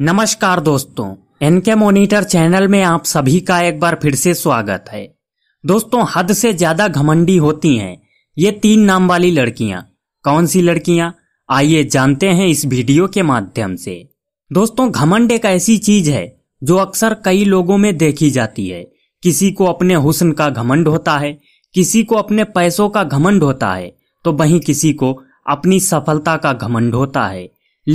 नमस्कार दोस्तों N K monitor channel में आप सभी का एक बार फिर से स्वागत है दोस्तों हद से ज्यादा घमंडी होती हैं ये तीन नाम वाली लड़कियां कौन सी लड़कियां आइए जानते हैं इस वीडियो के माध्यम से दोस्तों घमंड एक ऐसी चीज है जो अक्सर कई लोगों में देखी जाती है किसी को अपने हुस्न का घमंड होता है किसी को अपने पैसों का घमंड होता है तो वहीं किसी को अपनी सफलता का घमंड होता है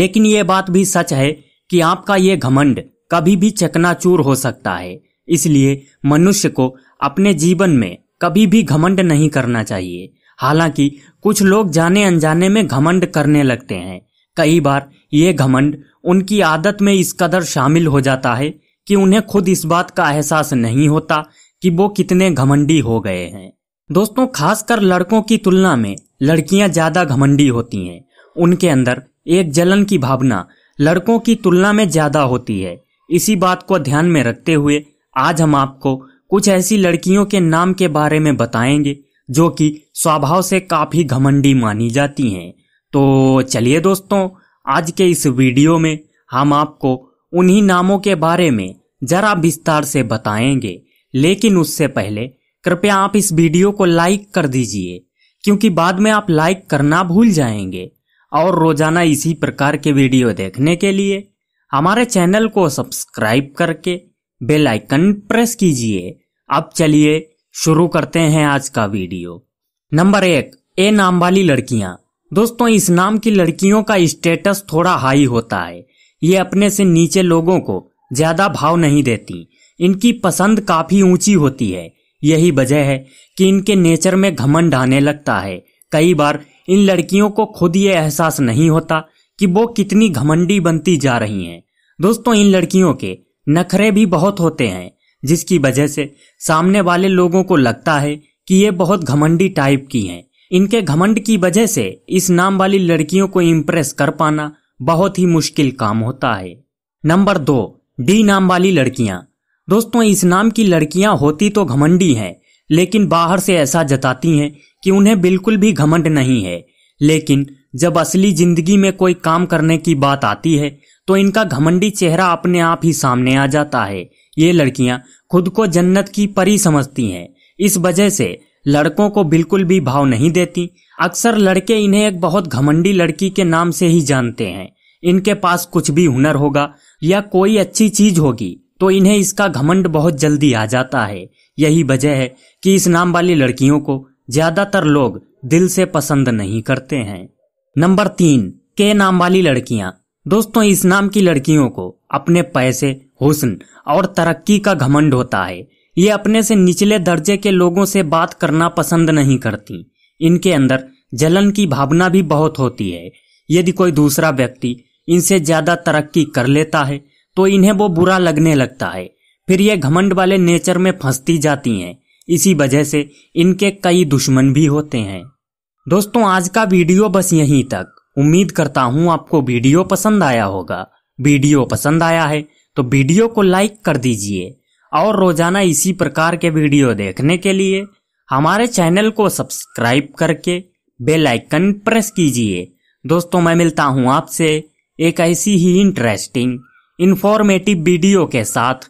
लेकिन ये बात भी सच है कि आपका ये घमंड कभी भी चकनाचूर हो सकता है इसलिए मनुष्य को अपने जीवन में कभी भी घमंड नहीं करना चाहिए हालांकि कुछ लोग जाने अनजाने में घमंड करने लगते हैं कई बार ये घमंड उनकी आदत में इस कदर शामिल हो जाता है कि उन्हें खुद इस बात का एहसास नहीं होता कि वो कितने घमंडी हो गए हैं दोस्तों खासकर लड़कों की तुलना में लड़कियां ज्यादा घमंडी होती हैं उनके अंदर एक जलन की भावना लड़कों की तुलना में ज्यादा होती है इसी बात को ध्यान में रखते हुए आज हम आपको कुछ ऐसी लड़कियों के नाम के बारे में बताएंगे जो कि स्वभाव से काफी घमंडी मानी जाती हैं तो चलिए दोस्तों आज के इस वीडियो में हम आपको उन्हीं नामों के बारे में जरा विस्तार से बताएंगे लेकिन उससे पहले कृपया आप इस वीडियो को लाइक कर दीजिए क्योंकि बाद में आप लाइक करना भूल जाएंगे और रोजाना इसी प्रकार के वीडियो देखने के लिए हमारे चैनल को सब्सक्राइब करके बेल आइकन प्रेस कीजिए अब चलिए शुरू करते हैं आज का वीडियो नंबर एक ए नाम वाली लड़कियां दोस्तों इस नाम की लड़कियों का स्टेटस थोड़ा हाई होता है ये अपने से नीचे लोगों को ज्यादा भाव नहीं देती इनकी पसंद काफी ऊंची होती है यही वजह है कि इनके नेचर में घमंड आने लगता है कई बार इन लड़कियों को खुद ये एहसास नहीं होता कि वो कितनी घमंडी बनती जा रही हैं दोस्तों इन लड़कियों के नखरे भी बहुत होते हैं जिसकी वजह से सामने वाले लोगों को लगता है कि ये बहुत घमंडी टाइप की हैं इनके घमंड की वजह से इस नाम वाली लड़कियों को इम्प्रेस कर पाना बहुत ही मुश्किल काम होता है नंबर दो डी नाम वाली लड़कियां दोस्तों इस नाम की लड़कियां होती तो घमंडी हैं लेकिन बाहर से ऐसा जताती हैं कि उन्हें बिल्कुल भी घमंड नहीं है लेकिन जब असली जिंदगी में कोई काम करने की बात आती है तो इनका घमंडी चेहरा अपने आप ही सामने आ जाता है ये लड़कियां खुद को जन्नत की परी समझती हैं इस वजह से लड़कों को बिल्कुल भी भाव नहीं देती अक्सर लड़के इन्हें एक बहुत घमंडी लड़की के नाम से ही जानते हैं इनके पास कुछ भी हुनर होगा या कोई अच्छी चीज होगी तो इन्हें इसका घमंड बहुत जल्दी आ जाता है यही वजह है कि इस नाम वाली लड़कियों को ज्यादातर लोग दिल से पसंद नहीं करते हैं नंबर तीन के नाम वाली लड़कियां दोस्तों इस नाम की लड़कियों को अपने पैसे हुस्न और तरक्की का घमंड होता है ये अपने से निचले दर्जे के लोगों से बात करना पसंद नहीं करती इनके अंदर जलन की भावना भी बहुत होती है यदि कोई दूसरा व्यक्ति इनसे ज्यादा तरक्की कर लेता है तो इन्हें वो बुरा लगने लगता है फिर ये घमंड वाले नेचर में फंसती जाती हैं इसी वजह से इनके कई दुश्मन भी होते हैं दोस्तों आज का वीडियो बस यहीं तक उम्मीद करता हूँ आपको वीडियो पसंद आया होगा वीडियो पसंद आया है तो वीडियो को लाइक कर दीजिए और रोजाना इसी प्रकार के वीडियो देखने के लिए हमारे चैनल को सब्सक्राइब करके बेल आइकन प्रेस कीजिए दोस्तों मैं मिलता हूँ आपसे एक ऐसी ही इंटरेस्टिंग इन्फॉर्मेटिव वीडियो के साथ